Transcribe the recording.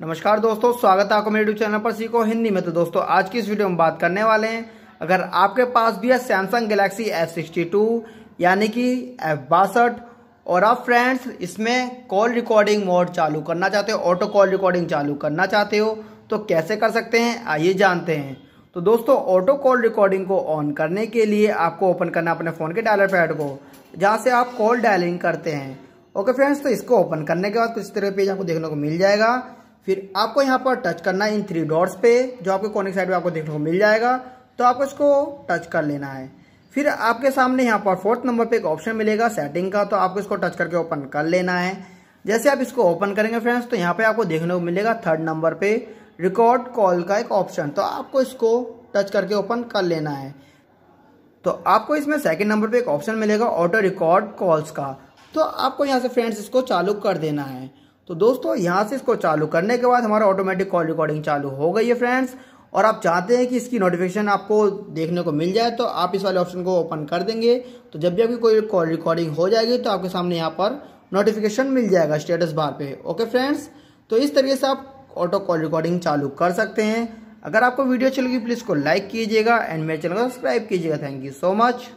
नमस्कार दोस्तों स्वागत है आपको मेरे यूट्यूब चैनल पर सीखो हिंदी में तो दोस्तों आज की इस वीडियो में बात करने वाले हैं अगर आपके पास भी है Samsung Galaxy F sixty two यानी कि एफ बासठ और आप फ्रेंड्स इसमें कॉल रिकॉर्डिंग मोड चालू करना चाहते हो ऑटो कॉल रिकॉर्डिंग चालू करना चाहते हो तो कैसे कर सकते हैं आइए जानते हैं तो दोस्तों ऑटो कॉल रिकॉर्डिंग को ऑन करने के लिए आपको ओपन करना अपने फ़ोन के डायलर पैड को जहाँ से आप कॉल डायलिंग करते हैं ओके फ्रेंड्स तो इसको ओपन करने के बाद कुछ तरह पेज आपको देखने को मिल जाएगा फिर आपको यहाँ पर टच करना है इन थ्री डॉट्स पे जो आपके कोने साइड में आपको देखने को मिल जाएगा तो आपको इसको टच कर लेना है फिर आपके सामने यहाँ पर फोर्थ नंबर पे एक ऑप्शन मिलेगा सेटिंग का तो आपको इसको टच करके ओपन कर लेना है जैसे आप इसको ओपन करेंगे फ्रेंड्स तो यहाँ पे आपको देखने को मिलेगा थर्ड नंबर पे रिकॉर्ड कॉल का एक ऑप्शन तो आपको इसको टच करके ओपन कर लेना है तो आपको इसमें सेकेंड नंबर पे एक ऑप्शन मिलेगा ऑटो रिकॉर्ड कॉल्स का तो आपको यहाँ से फ्रेंड्स इसको चालू कर देना है तो दोस्तों यहाँ से इसको चालू करने के बाद हमारा ऑटोमेटिक कॉल रिकॉर्डिंग चालू हो गई है फ्रेंड्स और आप चाहते हैं कि इसकी नोटिफिकेशन आपको देखने को मिल जाए तो आप इस वाले ऑप्शन को ओपन कर देंगे तो जब भी आपकी कोई कॉल रिकॉर्डिंग हो जाएगी तो आपके सामने यहाँ पर नोटिफिकेशन मिल जाएगा स्टेटस बार पे ओके फ्रेंड्स तो इस तरीके से आप ऑटो कॉल रिकॉर्डिंग चालू कर सकते हैं अगर आपको वीडियो अच्छी लगी प्लीज़ को लाइक कीजिएगा एंड मेरे चैनल को सब्सक्राइब कीजिएगा थैंक यू सो मच